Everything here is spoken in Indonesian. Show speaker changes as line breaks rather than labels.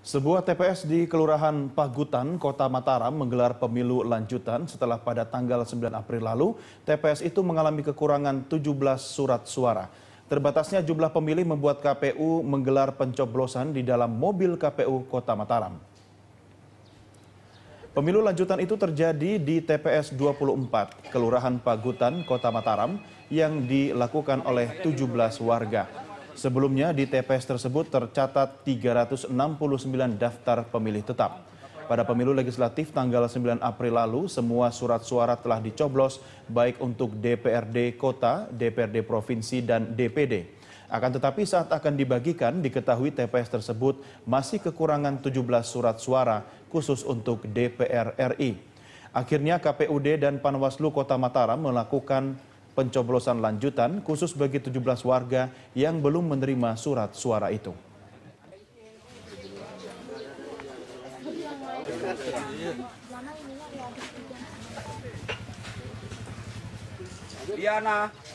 Sebuah TPS di Kelurahan Pagutan, Kota Mataram menggelar pemilu lanjutan setelah pada tanggal 9 April lalu TPS itu mengalami kekurangan 17 surat suara. Terbatasnya jumlah pemilih membuat KPU menggelar pencoblosan di dalam mobil KPU Kota Mataram. Pemilu lanjutan itu terjadi di TPS 24, Kelurahan Pagutan, Kota Mataram yang dilakukan oleh 17 warga. Sebelumnya di TPS tersebut tercatat 369 daftar pemilih tetap. Pada pemilu legislatif tanggal 9 April lalu, semua surat suara telah dicoblos baik untuk DPRD kota, DPRD provinsi, dan DPD. Akan tetapi saat akan dibagikan diketahui TPS tersebut masih kekurangan 17 surat suara khusus untuk DPR RI. Akhirnya KPUD dan Panwaslu Kota Mataram melakukan pencoblosan lanjutan khusus bagi 17 warga yang belum menerima surat suara itu. Diana